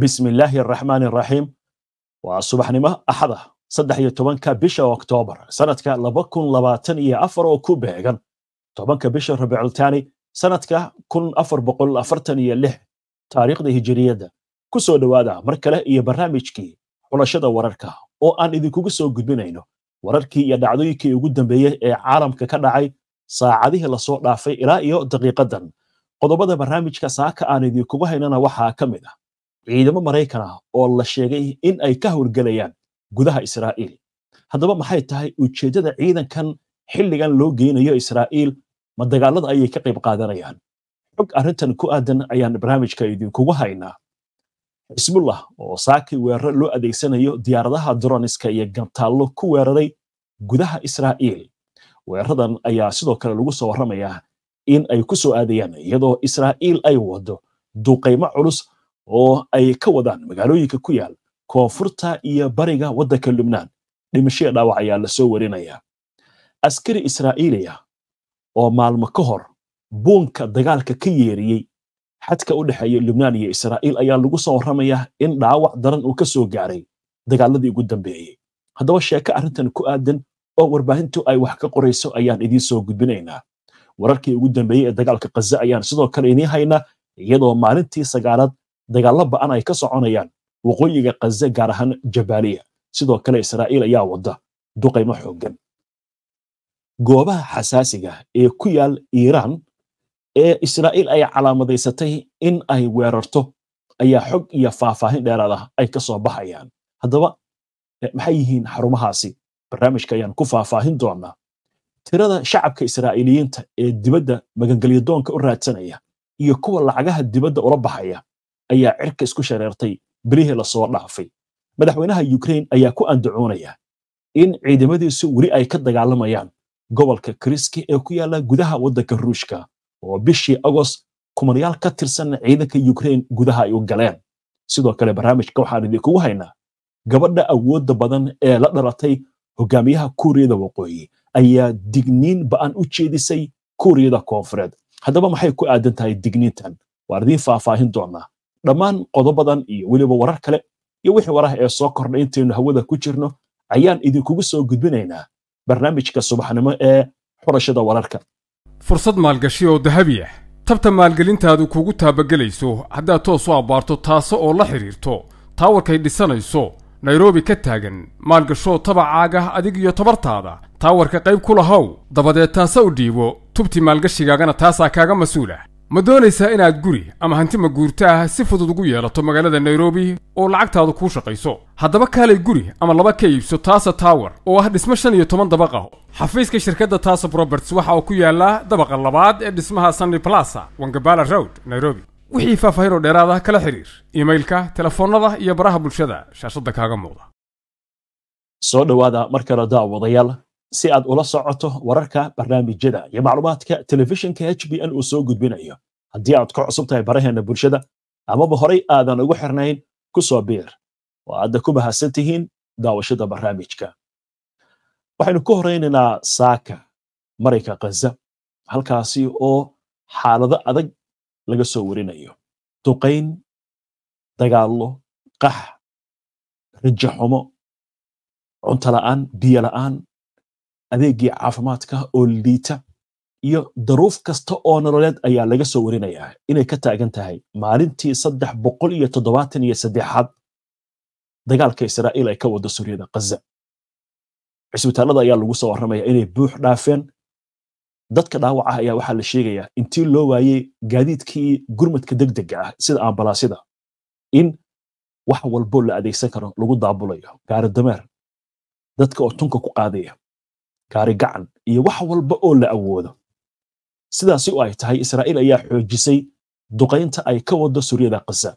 bismillaahi araxmaani araxiim waa subaxnimo axada saddex iyo tobanka bisha oktoobar sanadka laba kun labaatan iyo afar oo ku beegan tobanka bisha rabicultaani sanadka kun afar boqol afartan iyo lix taariikhda hijiriyadda ku soo dhowaada mar kale iyo barnaamijkii xulashada wararka oo aan idinkugu soo gudbinayno wararkii iyo dhacdooyinkii ugu dambeeyey ee caalamka ka dhacay saacadihii lasoo dhaafay ilaa iyo daqiiqadan qodobada barnaamijka saaka aan idinkugu haynana waxaa ka mid ah ciidamo maraykan ah oo la sheegay in ay ka howlgelayaan gudaha israa'iil haddaba maxay tahay ujeeddada ciidankan xilligan loo geynayo israa'iil ma dagaalada ayay ka qayb qaadanayaan xog arrintan ku aadan ayaan barnaamijka idinkugu haynaa xisbullah oo saakii weeraro loo adeegsanayo diyaaradaha droniska iyo gantaallo ku weeraray gudaha israa'iil weeraradan ayaa sidoo kale lagu soo warramayaa in ay ku soo aadayaan iyadoo israa'iil ay wado duqeymo culus oo ay ka wadaan magaalooyinka ku yaal koonfurta iyo bariga waddanka lubnaan dhimashoya dhaawac ayaa lasoo soo askari israa'iiliya ah oo maalmo ka hor buunka dagaalka ka yeeriyey xadka u dhexeeya lubnaan iyo israa'iil ayaa lagu soo warramayaa in dhaawac daran uu kasoo gaaray dagaaladii ugu dambeeyey haddaba sheeko arrintan ku aadan oo warbaahintu ay wax ka qorayso ayaan idiin soo gudbinaynaa wararkii ugu dambeeyey ee dagaalka khaza ayaan sidoo kale idiin haynaa iyadoo maalintii sagaalaad dagaallo an ay ka soconayaan waqooyiga khaze gaar ahaan jabaaliya sidoo kale israa'iil ayaa wada duqaymo xooggan goobaha xasaasiga ah ee ku yaal iiraan ee israa'iil ay calaamadaysatay in ay weerarto ayaa xog iyo faahfaahin dheeraad ah ay ka soo baxayaan haddaba eh, maxay yihiin xarumahaasi barnaamijka ayaan ku faahfaahin doonaa tirada shacabka israa'iiliyiinta ee dibadda magangelyadoonka u raadsanaya iyo kuwa lacagaha dibadda ula baxaya ayaa cirka isku shareertay berihii lasoo dhaafay madaxweynaha yukrain ayaa ku andacoonaya in ciidamadiisu weli ay ka dagaalamayaan gobolka kriski ee ku yaala gudaha waddanka ruushka oo bishii agost kumanayaal ka tirsan ciidanka yukrain gudaha ay u galeen sidoo kale barnaamijka waxaan idinkugu haynaa gabadha awoodda badan ee la dhalatay hogaamiyaha kuuriyada waqooyi ayaa digniin ba'an u jeedisay kuuriyada koonfureed haddaba maxay ku aadan tahay digniintan waan idiin faahfaahin doonaa dhammaan qodobadan iyo weliba warar kale iyo wixii waraha ee soo kordha intaynu hawada ku jirno ayaan idinkugu soo gudbinaynaa barnaamijka subaxnimo ee xulashada wararka fursad maalgashi oo dahabi ah tabta maalgelintaadu kugu taabagelayso haddaad toos u abbaarto taase oo la xidhiirto taawarkay dhisanayso nairobi ka taagan maalgashoo tabacaagah adig iyo tabartaada taawarka qayb ku lahow dabadeed taasa u dhiibo tubti maalgashigaagana taasaa kaaga mas-uul ah ma doonaysaa inaad guri ama hanti maguurto ah si fudud ugu yeelato magaalada nairobi oo lacagtaadu kuu shaqayso haddaba kaalay guri ama laba ka iibso taasa tower oo ah dhismo shan iyo toban dabaqa ah. xafiiska shirkadda taasa roberts waxa uu ku yaalaa dabaqa labaad ee dhismaha sunny blasa wangabala road nairobi wixii faahfaahin oo dheeraad ah kala xiriir iimailka telefoonnada iyo baraha bulshada shaashadda kaaga muuqda soo dhowaada mar kale daawadayaal si aad ula socoto wararka barnaamijyada iyo macluumaadka telefishinka h b n uu soo gudbinayo haddii aad ku cusub tahay baraheena bulshada amaba horay aadan ugu xirnayn ku soo biir oo aadda ku mahadsan tihiin daawashada barnaamijka waxaynu ku horaynaynaa saaka marayka khaza halkaasi oo xaalado adag laga soo warinayo duqayn dagaallo qax rajaxumo cunto la'aan biyo la'aan adeegii caafimaadka oo liita iyo daruuf kasta oo nololeed ayaa laga soo warinayaa inay ka taagan tahay maalintii saddex boqol iyo toddobaatan iyo saddexaad dagaalka israa'iil ay ka wado suryada ghaza cisbitaalada ayaa lagu soo warramaya inay buux dhaafeen dadka dhaawacah ayaa waxaa la sheegayaa intii loo waayey gaadiidkii gurmadka deg dega ah sida ambalaasyada in wax walboo la adeegsan karo lagu daabulayo gaari dameer dadka oo tunka ku qaadaya gaari gacan iyo wax walba oo la awoodo sidaasi oo ay tahay israa'iil ayaa xoojisay duqaynta ay ka wado suryada kasa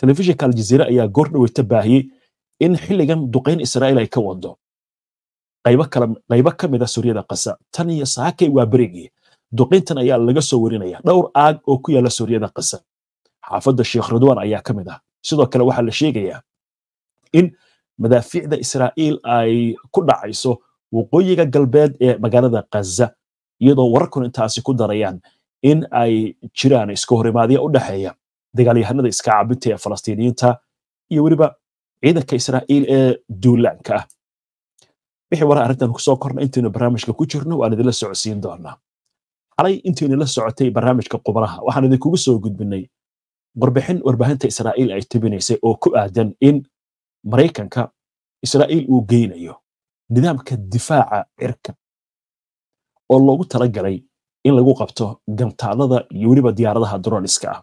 telefishinka aljaziira ayaa goordhaweyta baahiyey in xilligan duqayn israa'iil ay ka wado qaybo ka mida ah suryada kasa tan iyo saakay waa berigii duqayntan ayaa laga soo warinaya dhowr aag oo ku yaala suuriyada kasa xaafadda sheekh ridwaan ayaa ka mid ah sidoo kale waxaa la sheegayaa in madaafiicda israa'iil ay ku dhacayso waqooyiga galbeed ee magaalada kaza iyadoo wararkun intaasi ku darayaan in ay jiraan iska horimaadya u dhexeeya dagaalyahanada iska cabinta ee falastiiniyiinta iyo weliba ciidanka israa'iil ee duulaanka ah wixii waraa arrintan kusoo korna intaynu barnaamijka ku jirno waan idinla socodsiin doonaa xalay intaynu la socotay barnaamijka qubanaha waxaan idinkugu soo gudbinay warbixin warbaahinta israa'iil ay tabinaysay oo ku aadan in maraykanka israa'iil uu geynayo nidaamka difaaca cirka oo loogu talagalay in lagu qabto gantaalada iyo weliba diyaaradaha droniska ah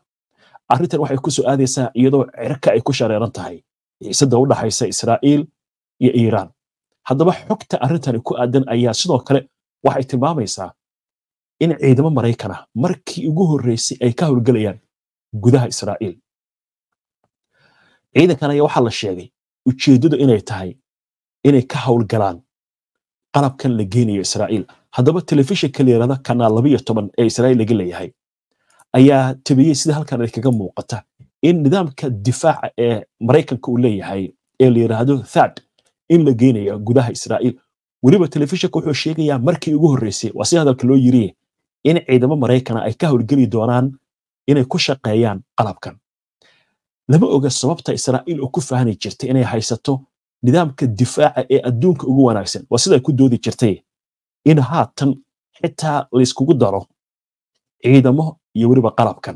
arrintan waxay ku soo aadaysaa iyadoo cirka ay ku shareeran tahay xiisada u dhaxaysa israa'iil iyo iiraan haddaba xogta arrintani ku aadan ayaa sidoo kale waxay tilmaamaysaa in ciidamo maraykana markii ugu horreysay ay ka howlgelayaan gudaha israa'iil ciidankan ayaa waxaa la sheegay ujeeddadu inay tahay inay ka howlgalaan qalabkan la geenayo israa'iil haddaba telefishinka la kanaal laba toban ee israa'iil laga leeyahay ayaa tabiyey sida halkan ay kaga muuqata in nidaamka difaaca ee maraykanka uu leeyahay ee la yidhaahdo thad in la geynayo gudaha israa'iil weliba telefishinka wuxuu sheegayaa markii ugu horreysay waa si hadalka loo yiri in ciidamo maraykana ay ka howlgeli doonaan inay ku shaqeeyaan qalabkan lama oga sababta israa'iil oo ku fahmi jirta inay haysato nidaamka difaaca ee adduunka ugu wanaagsan waa siday ku doodi jirtay in haatan xitaa layskugu daro ciidamo iyo weliba qalabkan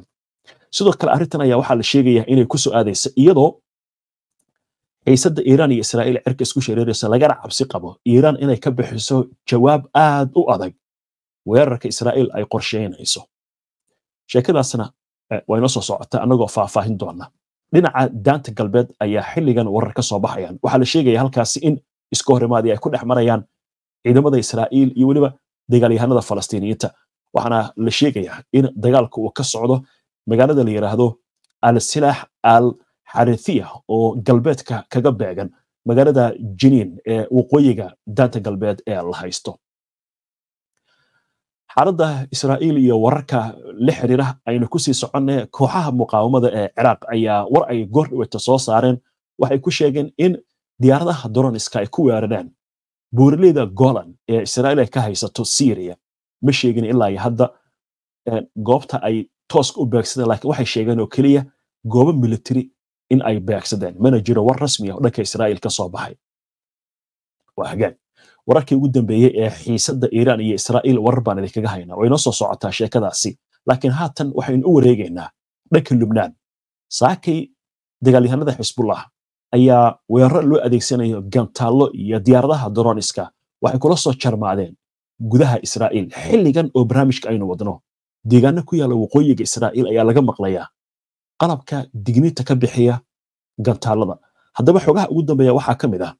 sidoo kale arrintan ayaa waxaa la sheegayaa inay ku soo aadaysa iyadoo xiisadda iiraan iyo israa'iil cirka isku shareeraysa lagana cabsi qabo iiraan inay ka bixiso jawaab aad u adag weerarka israa'iil ay qorsheynayso sheekadaasna eh, waa inoo soo socota annagoo faahfaahin doona dhinaca daanta galbeed ayaa xilligan warar ka soo baxayaan waxaa la sheegaya halkaasi in iska ay ku dhex marayaan ciidamada israa'iil iyo weliba dagaalyahanada falastiiniyiinta waxaana la sheegayaa in dagaalka uu ka socdo magaalada la yidhaahdo al silaax al xarithiya oo galbeedka kaga beegan magaalada jiniin ee waqooyiga daanta galbeed ee la haysto xaaladda israa'iil iyo wararka la xiriira aynu kusii soconne kooxaha muqaawamada ee ciraaq ayaa war ay goor dhaweyta soo saareen waxay ku sheegeen in diyaaradaha doroniska ay ku weerareen buuraleyda golan ee israa'iil ay ka haysato syria ma sheegin ilaa iyo hadda goobta ay tooska u beegsadeen laakiin waxay sheegeen oo keliya goobo military in ay beegsadeen mana jiro war rasmi ah oo dhanka israa'iil ka baxay waa wararkii ugu dambeeyey ee xiisadda iiraan iyo israa'iil warar baan idinkaga haynaa oo inoo soo socotaa sheekadaasi laakiin haatan waxaynu u wareegaynaa dhanka lubnaan saakay dagaalyahanada xisbullah ayaa weeraro loo adeegsanayo gantaallo iyo diyaaradaha droniska waxay kula soo jarmaadeen gudaha israa'iil xilligan oo barnaamijka aynu wadno deegaano ku yaalla waqooyiga israa'iil ayaa laga maqlayaa qalabka digniinta ka bixiya gantaallada haddaba xogaha ugu dambeeya waxaa ka mid ah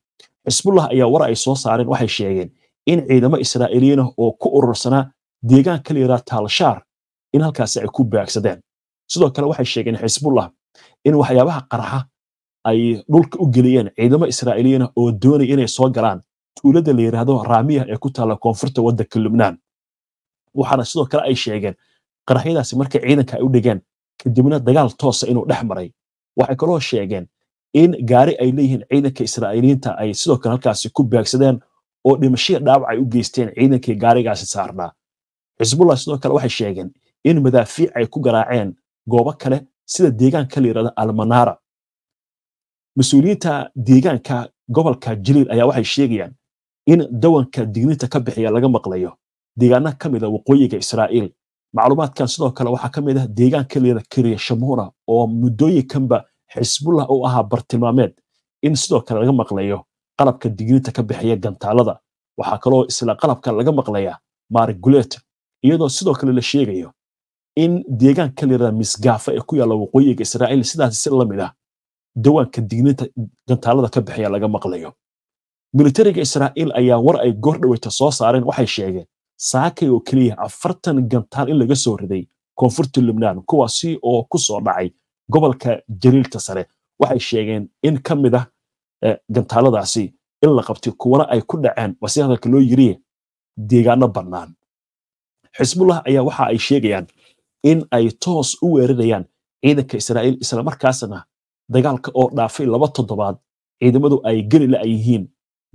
xisbullah ayaa war ay soo saareen waxay sheegeen in ciidamo israa'iiliyiinah oo ku urursanaa deegaan ka layidhaha taalshaar in halkaasi ay ku baagsadeen sidoo kale waxay sheegeen xisbullah in waxyaabaha qaraxa ay dhulka u geliyeen ciidamo israa'iiliyana ah oo doonaya inay soo galaan tuulada la yidhaahdo raamiyah ee ku taalla koonfurta waddanka lubnaan waxaana sidoo kale ay sheegeen qaraxyadaasi markay ciidanka ay u dhigeen kadibna dagaal toosa ah inuu dhex maray waxay kaloo sheegeen in gaari ay leeyihiin ciidanka israa'iiliyiinta ay sidoo kale halkaasi ku baagsadeen oo dhimashaya dhaawac ay u geysteen ciidankii gaarigaasi saarnaa xisbullah sidoo kale waxay sheegeen in madaafiic ay ku garaaceen goobo kale sida deegaanka la yidhahdo almanaara mas-uuliyiinta deegaanka gobolka jaliil ayaa waxay sheegayaan in dawanka digniinta ka bixiya laga maqlayo deegaana ka mida ah waqooyiga israa'iil macluumaadkan sidoo kale waxaa ka mid ah deegaanka layada kiriya shamuuna oo muddooyinkanba xisbullah u ahaa bartilmaameed in sidoo kale laga maqlayo qalabka digniinta ka bixiya gantaalada waxaa kaloo isla qalabka laga maqlayaa maarguleet iyadoo sidoo kale la sheegayo in deegaanka layada misgaafa ee ku yaalla waqooyiga israa'iil sidaas si la mid ah dawaanka digninta gantaalada ka bixaya laga maqlayo militariga israa'iil ayaa war ay goor dhaweyta soo saareen waxay sheegeen saakay oo keliya afartan gantaal in laga soo riday koonfurta lubnaan kuwaasi oo ku soo dhacay gobolka jaliilta sare waxay sheegeen in ka mid ah eh, gantaaladaasi in la qabtay kuwana ay ku dhaceen wase hadalka loo yiri deegaano bannaan xisbullah ayaa waxa ay sheegayaan in ay toos u weerarayaan ciidanka israa'iil islamarkaasna dagaalka oo dhaafay laba toddobaad ciidamadu ay geli la yihiin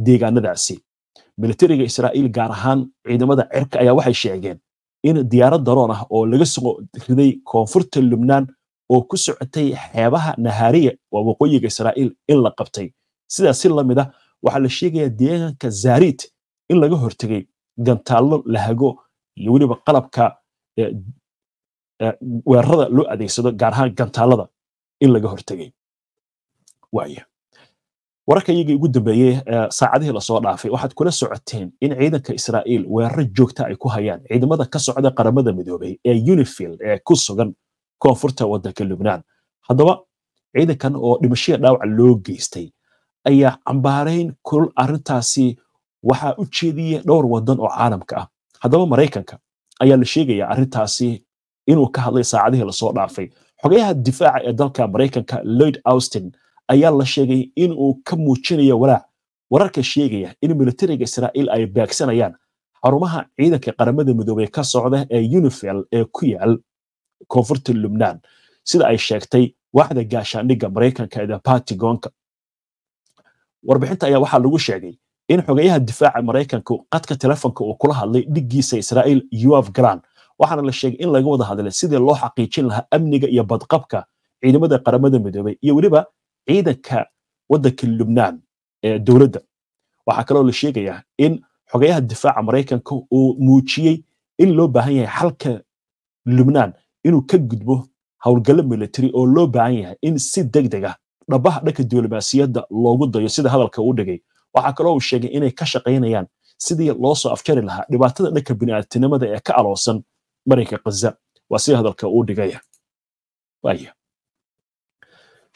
deegaanadaasi militariga israa'iil gaar ahaan ciidamada cirka ayaa waxay sheegeen in diyaarad daroon ah oo laga soo riday koonfurta lubnaan oo ku socotay xeebaha nahariya waa waqooyiga israa'iil in la qabtay sidaas si la ah waxaa la sheegayaa deegaanka zaariid in laga hortegay gantaallo lahago iyo weliba qalabka eh, eh, weerarada loo adeegsado gaar ahaan gantaalada in laga hortegay waaya wararka ugu dambeeyey saacadihii lasoo dhaafay waxaad kula socoteen in ciidanka israa'iil weeraro joogta ay ku hayaan ciidamada ka socda qaramada midoobay ee unifil ee ku sugan koonfurta waddanka lubnaan haddaba ciidankan oo dhimashada dhaawaca loo geystay ayaa cambaarayn kulul arintaasi waxaa u jeediyey dhowr waddan oo caalamka ah haddaba maraykanka ayaa la sheegayaa arrintaasi inuu ka hadlay saacadihii lasoo dhaafay xogayaha difaaca ee dalka maraykanka lloyd austin ayaa la sheegay in uu ka muujinayo walaac wararka sheegaya in militariga israa'iil ay baagsanayaan xarumaha ciidanka qaramada midoobey ka socda ee unifel ee ku yaal koonfurta lubnaan sida ay sheegtay waaxda gaashaandhigga maraykanka ee batigonka warbixinta ayaa waxaa lagu sheegay in xogeyaha difaaca maraykanku qadka telefonka uu kula hadlay dhiggiisa israa'iil yuaf galan waxaana la sheegay in laga wada hadlay sidii loo xaqiijin lahaa amniga iyo badqabka ciidamada qaramada midoobey iyo weliba ciidanka waddanka lubnaan ee dowladda waxaa kaloo la sheegayaa in xogayaha difaaca maraykanka uu muujiyey in loo baahan yahay xalka lubnaan inuu ka gudbo howlgallo military oo loo baahan yahay in si deg deg ah dhabaha dhanka diblomaasiyadda loogu dayo sida hadalka uu dhigay waxaa kaloo uu sheegay inay ka shaqaynayaan sidii loosoo afjari lahaa dhibaatada dhanka bini'aadtinimada ee ka aloosan marinka khaza waa sida hadalka uu dhigaya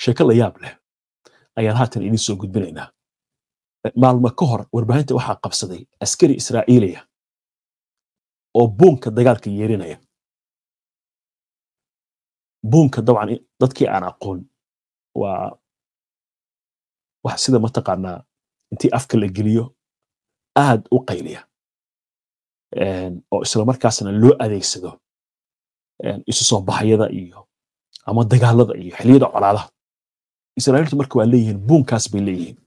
sheeko la yaab leh ayaan haatan idin soo gudbinaynaa maalmo ka hor warbaahinta waxaa qabsaday askari israa'iiliya oo buunka dagaalka yeerinaya buunka dabcan dadkii aan aqoon waa wax sida mataqaanaa intii afka la geliyo aad u qayliya oo islamarkaasna loo adeegsado isu soo baxyada iyo ama dagaalada iyo xiliyada colaadaha israailtu marka waa leeyihiin buunkaas bay leeyihiin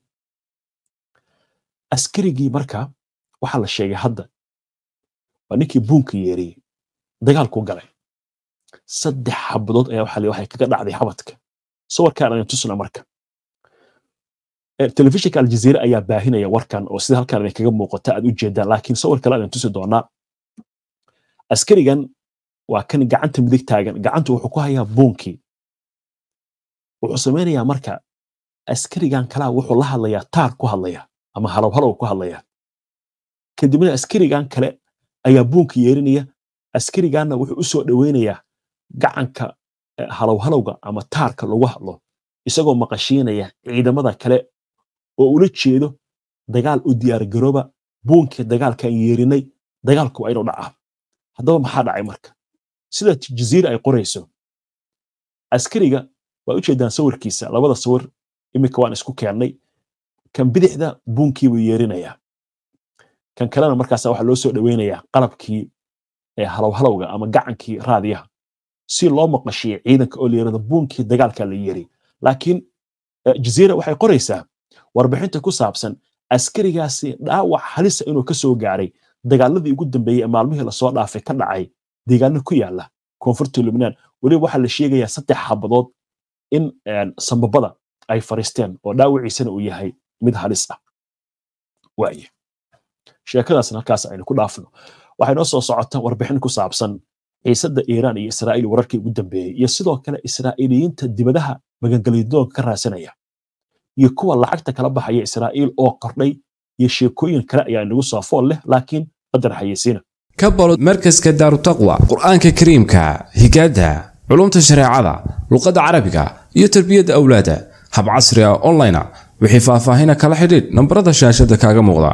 askarigii marka waxaa la sheegay hadda waa ninkii buunka yeeriyey dagaalku galay saddex habdood ayaa waxaa waxay kaga dhacday habadka sawirkaan aan tusna marka eh, telefishinka aljazeera ayaa baahinaya warkan oo sida halkaan kaga muuqata aad u jeedaan laakiin sawir kale aan tusi doonaa askarigan waa kan gacanta midig taagan gacanta wuxuu ku hayaa buunkii wuxuu samaynayaa marka askarigan kalaa wuxuu la hadlayaa taar ku hadlaya ama halowhalow ku hadlaya kadibna askarigan kale ayaa buunka yeerinaya askariganna wuxuu u soo dhoweynayaa gacanka eh, halowhalowga ama taarka lagu hadlo isagoo maqashiinaya ciidamada kale oo ula jeedo dagaal u diyaargarooba buunkii dagaalkan yeerinay dagaalku waa inuu dhaca haddaba maxaa dhacay marka sida jaziira ay qorayso askariga waa ujeedaan sawirkiisa labada sawir iminka waan isku keennay kan bidixda buunkii buu yeerinayaa kan kalena markaasa waxaa loo soo dhoweynayaa qalabkii halowhalowga ama gacankii raadiyaha si loo maqashiyo ciidanka oo layirahdo buunkii dagaalka la yeeri laakiin eh, jaziira waxay qoraysaa warbixinta ku saabsan askarigaasi dhaawac halisa ah inuu kasoo gaaray dagaaladii ugu dambeeyey ee maalmihii lasoo dhaafay ka dhacay deegaano ku yaala koonfurta lubnaan weliba waxaa la sheegayaa saddex xabadood in eh, sambabada ay fariisteen oo dhaawaciisana uu yahay mid halis ah waaye sheekadaasna halkaas aynu ku dhaafno waxay noo soo socota warbixin ku saabsan xiisadda iiraan iyo israa'iil wararkii ugu dambeeyey iyo sidoo kale israa'iiliyiinta dibadaha magangelyadoonka ka raasanaya iyo kuwa lacagta kala baxaya israa'iil oo qordhay iyo sheekooyin kale ayaa inagu soo fool leh laakiin haddana xayeysiina ka balo markaska daarutaqwa qur'aanka kariimka higaada culumta shareecada luqadda carabiga iyo tarbiyadda awlaada hab casri ah online a wixii faahfaahina kala xidhiidh nambarada shaashada kaaga muuqda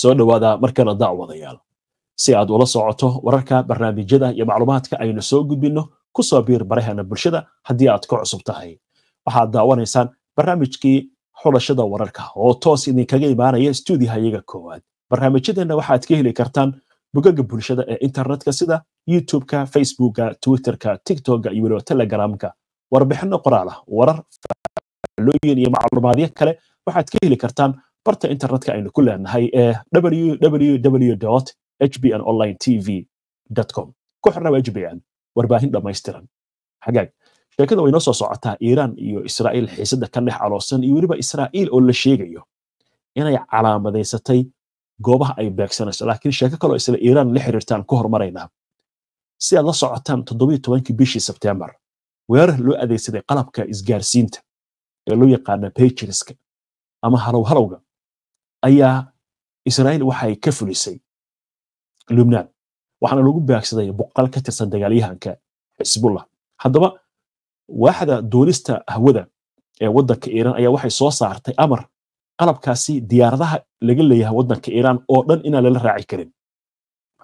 soo dhowaada markana daawadayaal si aad ula socoto wararka barnaamijyada iyo macluumaadka aynu soo gudbinno ku soo biir baraheena bulshada haddii aad ku cusub tahay waxaad daawanaysaan barnaamijkii xulashada wararka oo toos idinkaga imaanaya stuudiyahayaga koowaad barnaamijyadeenna waxaad ka heli kartaan bogaga bulshada ee internetka sida youtubeka facebooka twitterka tiktoka iyo weliba telegramka warbixino qoraal ah warar faaclooyin iyo macluumaadyo kale waxaad ka heli kartaan barta internetka aynu ku leenahay ee www hbn online tv com ku xirnaba hbn warbaahin dhammaystiran xagaag sheekada way soo socotaa iiraan iyo israa'iil xiisada ka dhex caloosan iyo weliba israa'iil oo la sheegayo inay calaamadaysatay goobaha ay beegsanayso laakiin sheeko kaloo isla iiraan la xiriirtaan ku hormaraynaa si aad la socotaan toddobiiy tobankii bishii sebtembar weerar loo adeegsaday qalabka isgaarsiinta ee loo yaqaana bajiriska ama halow halowga ayaa israa'iil waxay ka fulisay lubnaan waxaana lagu beegsaday boqol ka tirsan dagaalyahanka xisbullah haddaba waaxda duulista hawada ee waddanka iiraan ayaa waxay soo saartay amar qalabkaasi diyaaradaha laga leeyahay wadanka iiraan oo dhan inaan lala raaci karin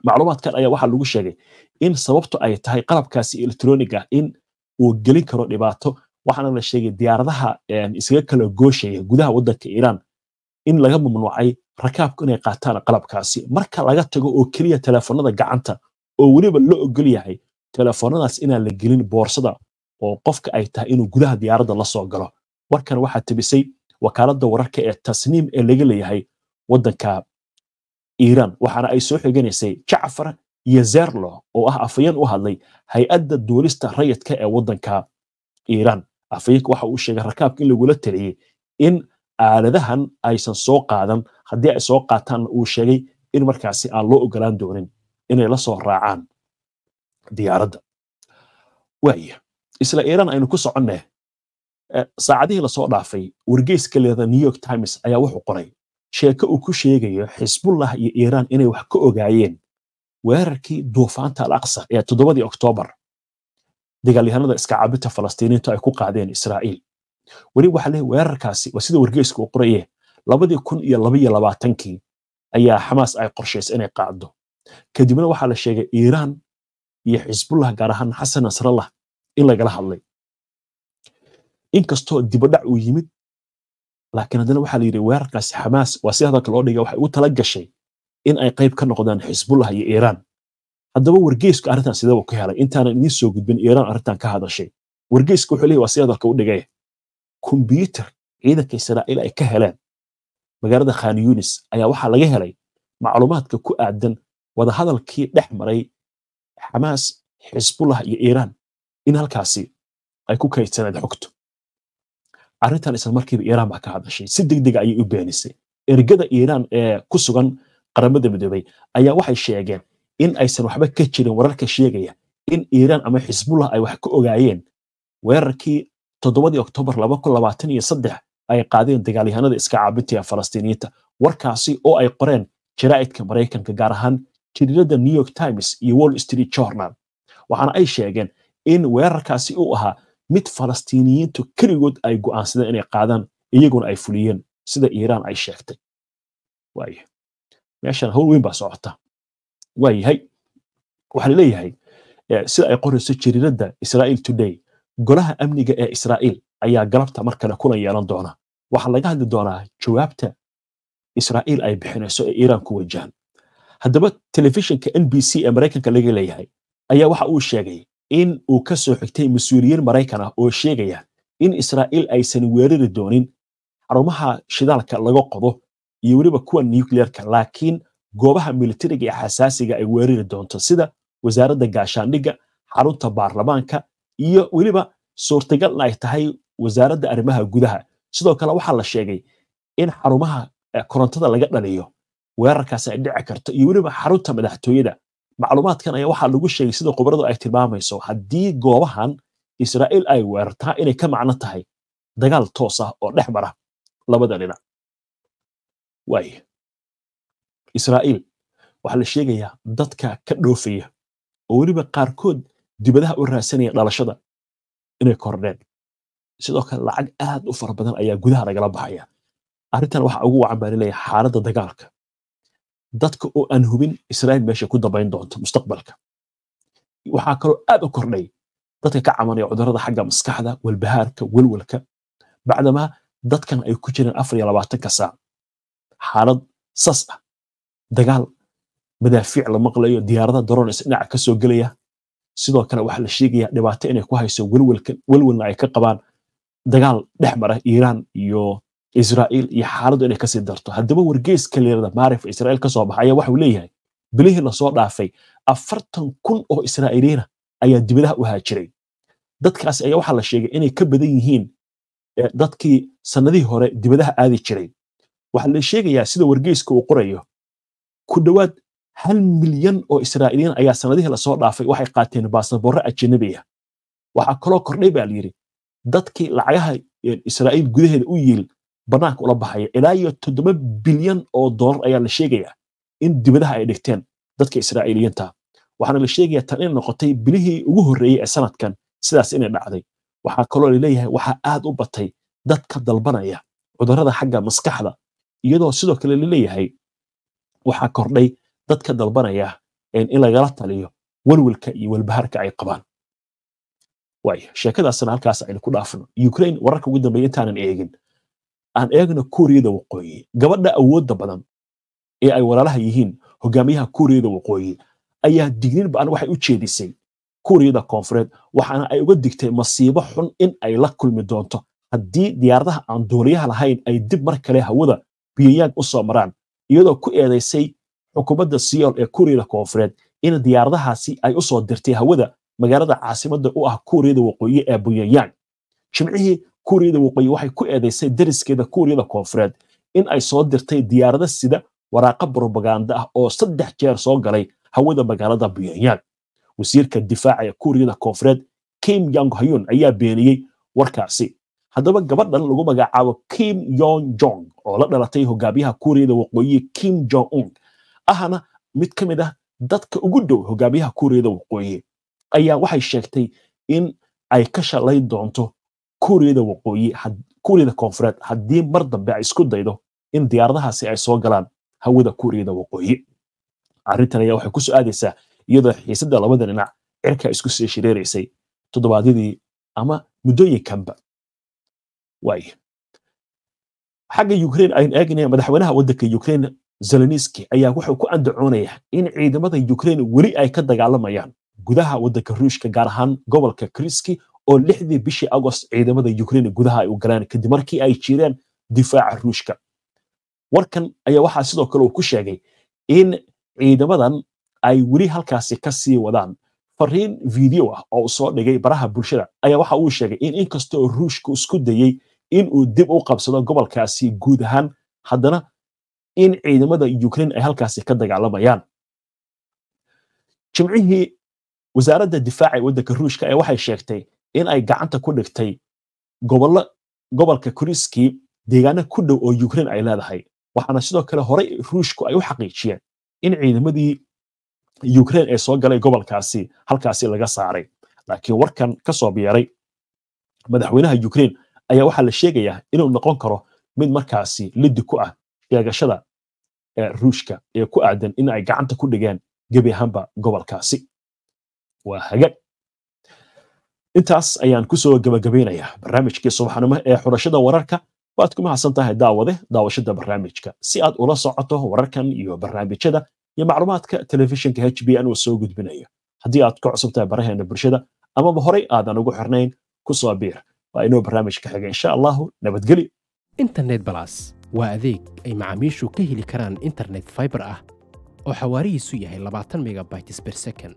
macluumaadkan ayaa waxaa lagu sheegay in sababtu ay tahay qalabkaasi elektronic ah in uu gelin karo dhibaato waxaana la sheegay diyaaradaha isaga kala gooshaya gudaha waddanka iiraan in laga mamnuucay rakaabku inay qaataan qalabkaasi marka laga tago oo keliya teleefonada gacanta oo weliba la ogol yahay teleefonadaas inaan la gelin boorsada oo qofka ay tahay inuu gudaha diyaaradda la galo warkan waxaa tabisay wakaalada wararka ee tasniim ee laga leeyahay wadanka iiraan waxaana ay soo xiganaysay jacfar yezerlo oo ah afayeen u hadlay hay-adda duulista rayadka ee wadanka iiraan afayeenka waxa uu sheegay rakaabka in lagula taliyey in aaladahan aysan soo qaadan haddii ay soo qaataan uu sheegay in markaasi aan loo ogolaan doonin inay la soo raacaan diyaaradda waaya isla iiraan aynu ku soconneh saacadihii lasoo dhaafay wargeyska leeda new york times ayaa wuxuu qoray sheeko uu ku sheegayo xisbullah iyo iiraan inay wax ka ogaayeen weerarkii duufaanta al aqsa ee toddobadii oktoobar dagaalyahanada iska cabinta falastiiniintu ay ku qaadeen israa'iil weli waxaa leeyahy weerarkaasi waa sida wargeysku uu qoraye labadii kun iyo labaiyo labaatankii ayaa xamaas ay qorshays inay qaacdo kadibna waxaa la sheegay iiraan iyo xisbullah gaar ahaan xasan nasrallah in lagala hadlay inkastoo dibadhac uu yimid laakiin haddana waxaa la yidhi weerarkaasi xamaas waa si hadalka loo dhiga waxay u tala gashay in ay qayb ka noqdaan xisbullah iyo iiraan haddaba wargeysku arrintan sidaba ku helay intaanan idiin soo gudbin iiraan arrintan ka hadashay wargeyska wuxuu leeyahy waa si hadalka u dhigaya kombyuutar ciidanka israa'iil ay ka heleen magaalada khan yunis ayaa waxaa laga helay macluumaadka ku aadan wadahadalkii dhex maray xamaas xisbullah iyo iiraan in halkaasi ay ku kaydsaneed xogto arrintan isla markiiba iiraan baa ka hadashay si degdega ah ayay u beenisay ergada iiraan ee ku sugan qaramada midoobey ayaa waxay sheegeen in aysan waxba ka jirin wararka sheegaya in iiraan ama xisbullah ay wax ka ogaayeen weerarkii toddobadii oktoobar ay qaadeen dagaalyahanada iska caabinta ee falastiiniyiinta warkaasi oo ay qoreen jaraa'idka maraykanka gaar ahaan jariirada new york times iyo wall street journal waxaana ay sheegeen in weerarkaasi uu ahaa mid falastiiniyiintu keligood ay go'aansadeen inay qaadaan iyaguna ay fuliyeen sida iiraan ay sheegtay meeshan hawl weyn baa socota waa yahay waxaan eh, sida ay qorayso jariiradda israa'iil today golaha amniga ee israa'iil ayaa galabta markale kulan yeelan doona waxaa laga hadli doonaa jawaabta israa'iil ay bixinayso ee iiraan ku wajahan haddaba telefishinka n b c ee maraykanka laga leeyahay ayaa waxa uu sheegay in uu ka soo xigtay mas-uuliyiin maraykan ah oo sheegaya in israa'iil aysan weerari doonin xarumaha shidaalka laga qodo iyo weliba kuwa nucleerka laakiin goobaha militariga ee xasaasiga ay weerari doonto sida wasaaradda gaashaandhigga xarunta baarlamaanka iyo weliba suurtagalna ay tahay wasaaradda arrimaha gudaha sidoo kale waxaa la sheegay in xarumaha eh, korontada laga dhaliyo weerarkaas ay dhici karto iyo weliba xarunta madaxtooyada macluumaadkan ayaa waxaa lagu sheegay sida khubaradu ay tilmaamayso haddii goobahan israa'iil ay weertaa inay ka macno tahay dagaal toos ah oo dhex mara labada dhinac waaye israa'iil waxaa la sheegayaa dadka ka dhoofaya oo weliba qaarkood dibadaha u raasanaya dhalashada inay kordheen sidoo kale lacag aad u fara badan ayaa gudaha lagala baxaya arrintan waxaa ugu wacambaarileya xaaladda dagaalka dadka oo aan hubin israa'iil meeshay ku dabayn doonto mustaqbalka waxaa kaloo aad u kordhay dadka ka camanaya cudurada xagga maskaxda walbahaarka walwalka bacdamaa dadkan ay ku jireen afar iyo labaatanka saac xaalad sas ah dagaal madaafiic la maqlayo diyaarada dorones dhinaca kasoo gelaya sidoo kale waxaa la sheegayaa dhibaato inay ku hayso walwalka walwalna ay ka qabaan dagaal dhex mara iiraan iyo israa'iil iyo xaaladu inay kasii darto haddaba wargeeska leerada maarif israa'iil ka baxa ayaa waxuu leeyahay bilihii lasoo dhaafay afartan kun oo israa'iiliyiina ayaa dibadaha u haajiray dadkaas ayaa waxaa la sheegay inay ka badan yihiin dadkii sannadihii hore dibadaha aadi jiray waxaa la sheegayaa sida wargeeska uu qorayo ku dhowaad hal milyan oo israa'iiliyiin ayaa sannadihii lasoo dhaafay waxay qaateen baasaboorro ajanabi ah. waxaa kaloo kordhay baa la yidhi dadkii lacagaha israa'iil gudaheeda u yiil banaanka ula baxaya ilaa iyo toddoba bilyan oo dollar ayaa la sheegayaa in dibadaha ay dhigteen dadka israa'iiliyiinta waxaana la sheegayaa tan inay noqotay bilihii ugu horreeyey ee sanadkan sidaas inay dhacday waxaa kaloo laleeyahay waxaa aad u batay dadka dalbanaya cudurada xagga maskaxda iyadoo sidoo kale laleeyahay waxaa kordhay dadka dalbanaya in lagala taliyo welwelka iyo welbaharka ay qabaan sheekadaasna halkaas aynu ku dhaafno ukraine wararka ugu dambeeya intaanan eegin aan eegno kuuriyada waqooyi gabadha awoodda badan ee ay walaalaha yihiin hogaamiyaha kuuriyada waqooyi ayaa dignin baan waxay u jeedisay kuuriyada koonfureed waxaana ay uga digtay masiibo xun in ay la kulmi doonto haddii diyaaradaha aan duuliyaha lahayn ay dib mar kale hawada pyongyang u maraan iyadoo ku eedaysay xukuumadda siyool ee kuuriyada koonfureed in diyaaradahaasi ay u dirtay hawada magaalada caasimadda u ah kuuriyada waqooyi ee pyongyang jimcihii kuuriyada waqooyi waxay ku eedeysay dariskeeda kuuriyada koonfureed in ay soo dirtay diyaarada sida waraaqo brobaganda ah oo saddex jeer soo galay hawada magaalada pyongyang wasiirka difaaca ee kuuriyada koonfureed kim yong hayun ayaa beeniyey warkaasi haddaba gabadhan lagu magacaabo kim yon jong oo la dhalatay hogaamiyaha kuuriyada waqooyi kim jong un ahna mid ka mid ah dadka ugu dhow hogaamiyaha kuuriyada waqooyi ayaa waxay sheegtay in ay ka shalay doonto kuuriyada waqooyi kuuriyada koonfureed haddii mar dambe ay isku daydo in diyaaradahaasi ay soo galaan hawada kuuriyada waqooyi arrintan ayaa waxay ku aadaysaa iyadoo xiisadda labada dhinac cirka isku sii shireeraysay toddobaadyadii ama muddooyinkanba waay xagga ukraine aynu eegnaya madaxweynaha waddanka ukraine zeleniski ayaa wuxuu ku andacoonaya in ciidamada ukraine weli ay ka dagaalamayaan gudaha waddanka ruushka gaar ahaan gobolka kriski oo lixdii bishii agost ciidamada yukraine gudaha ay u galaan kadib markii ay jireen difaaca ruushka warkan ayaa waxaa sidoo kale uu ku sheegay in ciidamadan ay weli halkaasi ka sii wadaan fariin video ah oo uu soo dhigay baraha bulshada ayaa waxa uu sheegay in inkastoo ruushku isku dayey in uu dib u qabsado gobolkaasi guud ahaan haddana in ciidamada yukraine ay halkaasi ka dagaalamayaan jimcihii wasaaradda difaaca ee waddanka ruushka ee waxay sheegtay in ay gacanta ku dhigtay gobollo gobolka kuriski deegaano ku dhow oo yukraine ay leedahay waxaana sidoo kale horey ruushku ay u xaqiijiyeen in ciidamadii yukraine ee soo galay gobolkaasi halkaasi laga saaray laakiin warkan kasoo soo madaxweynaha yukraine ayaa waxaa la sheegayaa inuu noqon karo mid markaasi lidi ku ah sheegashada ruushka ee ku aadan in ay gacanta ku dhigeen gebi ahaanba gobolkaasi waa hagag intaas ayaan kusoo gebagabaynayaa barnaamijkii subaxnimo ee xulashada wararka waad ku mahadsan tahay daawade daawashada barnaamijka si aad ula socoto wararkan iyo barnaamijyada iyo macluumaadka telefishinka h b n uu soo gudbinayo haddii aad ku cusubtahay baraheena bulshada amaba horey aadan ugu xirnayn kusoo biir waa inuu barnaamijka xiga insha allahu nabadgelyo internet balas waa adeeg ay macaamiishu ka heli karaan internet fiber ah oo xawaarihiisu yahay labaatan megabytes per second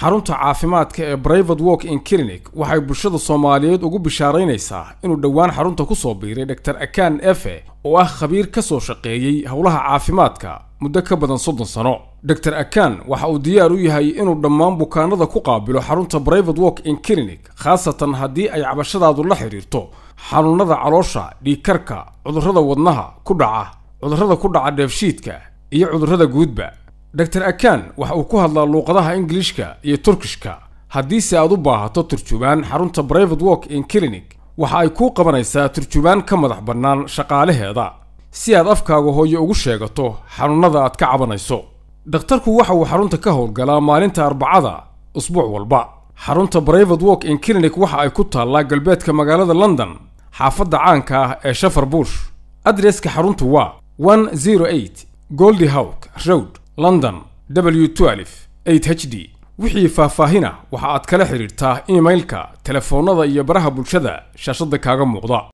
xarunta caafimaadka ee brivate walk in clinic waxay bulshada soomaaliyeed ugu bishaaraynaysaa inuu dhowaan xarunta ku soo biiray dhotor akan efe oo ah khabiir ka soo shaqeeyey howlaha caafimaadka muddo ka badan soddon sano dor akan waxa uu diyaar u yahay inuu dhammaan bukaanada ku qaabilo xarunta brivate work in clinic khaasatan haddii ay cabashadaadu la xidhiirto xanuunada caloosha dhiikarka cudurrada wadnaha ku dhaca cudurrada ku dhaca dheefshiidka iyo cudurrada guudba dor akan waxa uu ku hadlaa luuqadaha ingiliishka iyo turkishka haddiise aad u baahato turjubaan xarunta brivate work in clinic waxa ay kuu qabanaysaa turjubaan ka madax bannaan shaqaalaheeda si aad afkaaga hooyo ugu sheegato xanuunnada aad ka cabanayso dhakhtarku waxa uu xarunta ka howlgalaa maalinta arbacada usbuuc walba xarunta brivate work in clinic waxa ay ku taallaa galbeedka magaalada london xaafadda caanka ah ee shafar buush adreska xaruntu waa one zero eight goldi hawk road london w h d wixii faahfaahina waxa aad kala xidhiirtaa emailka telefoonnada iyo baraha bulshada shaashadda kaaga muuqda